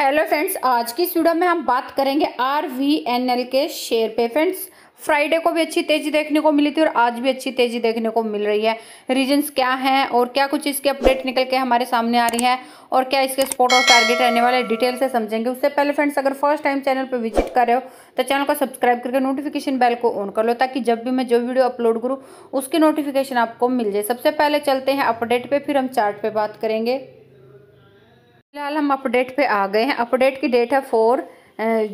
hello friends आज की studio में हम बात करेंगे आर वी एन एल के शेयर पे फ्रेंड्स फ्राइडे को भी अच्छी तेजी देखने को मिली थी और आज भी अच्छी तेजी देखने को मिल रही है रीजंस क्या हैं और क्या कुछ इसके अपडेट निकल के हमारे सामने आ रही है और क्या इसके स्पॉट और टारगेट रहने वाले डिटेल से समझेंगे उससे पहले फ्रेंड्स अगर फर्स्ट टाइम चैनल पर विजिट कर रहे हो तो चैनल को सब्सक्राइब करके नोटिफिकेशन बेल को ऑन कर लो ताकि जब भी मैं जो वीडियो अपलोड करूँ उसकी नोटिफिकेशन आपको मिल जाए सबसे पहले चलते हैं अपडेट पर फिर हम चार्ट पर बात करेंगे फिलहाल हम अपडेट पे आ गए हैं अपडेट की डेट है फोर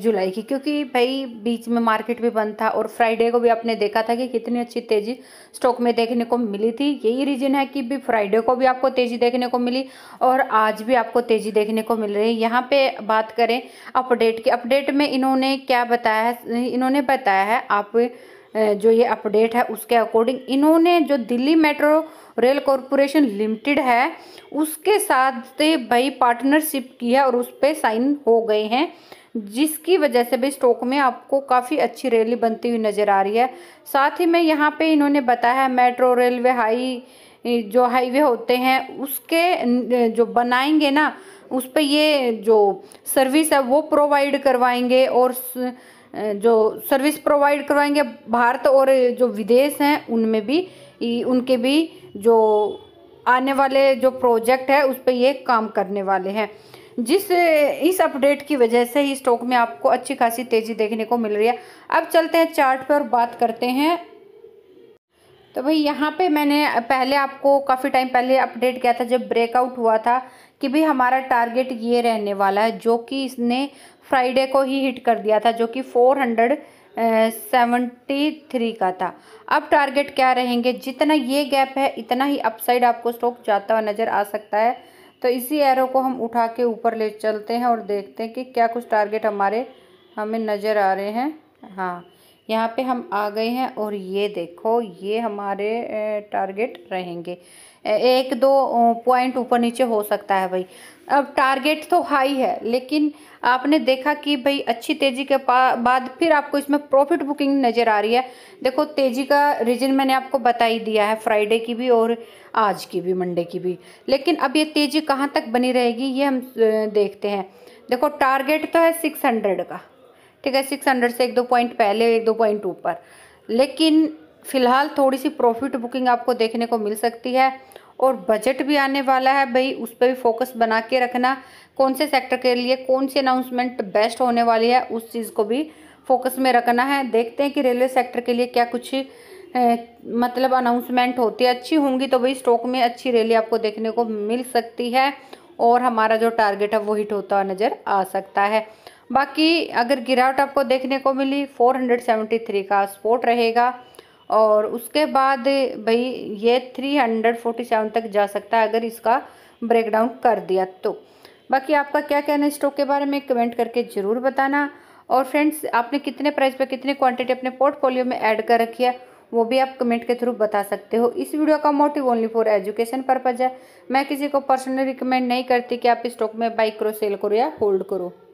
जुलाई की क्योंकि भाई बीच में मार्केट भी बंद था और फ्राइडे को भी आपने देखा था कि कितनी अच्छी तेज़ी स्टॉक में देखने को मिली थी यही रीज़न है कि भी फ्राइडे को भी आपको तेज़ी देखने को मिली और आज भी आपको तेज़ी देखने को मिल रही है यहाँ पे बात करें अपडेट की अपडेट में इन्होंने क्या बताया है इन्होंने बताया है आप जो ये अपडेट है उसके अकॉर्डिंग इन्होंने जो Delhi metro rail corporation limited है उसके साथ भाई पार्टनरशिप की है और उस पर साइन हो गए हैं जिसकी वजह से भी स्टॉक में आपको काफ़ी अच्छी रैली बनती हुई नज़र आ रही है साथ ही में यहाँ पे इन्होंने बताया है मेट्रो रेलवे हाई जो हाईवे होते हैं उसके जो बनाएंगे ना उस पर ये जो सर्विस है वो प्रोवाइड करवाएंगे और जो सर्विस प्रोवाइड करवाएंगे भारत और जो विदेश हैं उनमें भी उनके भी जो आने वाले जो प्रोजेक्ट है उस पर ये काम करने वाले हैं जिस इस अपडेट की वजह से ही स्टॉक में आपको अच्छी खासी तेज़ी देखने को मिल रही है अब चलते हैं चार्ट पर बात करते हैं तो भाई यहाँ पे मैंने पहले आपको काफ़ी टाइम पहले अपडेट किया था जब ब्रेकआउट हुआ था कि भाई हमारा टारगेट ये रहने वाला है जो कि इसने फ्राइडे को ही हिट कर दिया था जो कि फोर हंड्रेड सेवेंटी थ्री का था अब टारगेट क्या रहेंगे जितना ये गैप है इतना ही अपसाइड आपको स्टॉक जाता हुआ नज़र आ सकता है तो इसी एरो को हम उठा के ऊपर ले चलते हैं और देखते हैं कि क्या कुछ टारगेट हमारे हमें नज़र आ रहे हैं हाँ यहाँ पे हम आ गए हैं और ये देखो ये हमारे टारगेट रहेंगे एक दो पॉइंट ऊपर नीचे हो सकता है भाई अब टारगेट तो हाई है लेकिन आपने देखा कि भाई अच्छी तेज़ी के बाद फिर आपको इसमें प्रॉफिट बुकिंग नज़र आ रही है देखो तेज़ी का रीजन मैंने आपको बता ही दिया है फ्राइडे की भी और आज की भी मंडे की भी लेकिन अब ये तेज़ी कहाँ तक बनी रहेगी ये हम देखते हैं देखो टारगेट तो है सिक्स हंड्रेड का ठीक है सिक्स हंड्रेड से एक दो पॉइंट पहले एक दो पॉइंट ऊपर लेकिन फिलहाल थोड़ी सी प्रॉफिट बुकिंग आपको देखने को मिल सकती है और बजट भी आने वाला है भाई उस पर भी फोकस बना के रखना कौन से सेक्टर के लिए कौन सी अनाउंसमेंट बेस्ट होने वाली है उस चीज़ को भी फोकस में रखना है देखते हैं कि रेलवे सेक्टर के लिए क्या कुछ ए, मतलब अनाउंसमेंट होती है अच्छी होंगी तो भाई स्टॉक में अच्छी रैली आपको देखने को मिल सकती है और हमारा जो टारगेट है वो हिट होता नज़र आ सकता है बाकी अगर गिरावट आपको देखने को मिली 473 का सपोर्ट रहेगा और उसके बाद भाई ये 347 तक जा सकता है अगर इसका ब्रेकडाउन कर दिया तो बाकी आपका क्या कहना है स्टॉक के बारे में कमेंट करके ज़रूर बताना और फ्रेंड्स आपने कितने प्राइस पर कितने क्वांटिटी अपने पोर्टफोलियो में ऐड कर रखी है वो भी आप कमेंट के थ्रू बता सकते हो इस वीडियो का motive only for education purpose है मैं किसी को पर्सनली रिकमेंड नहीं करती कि आप इस स्टॉक में बाई करो सेल करो या होल्ड करो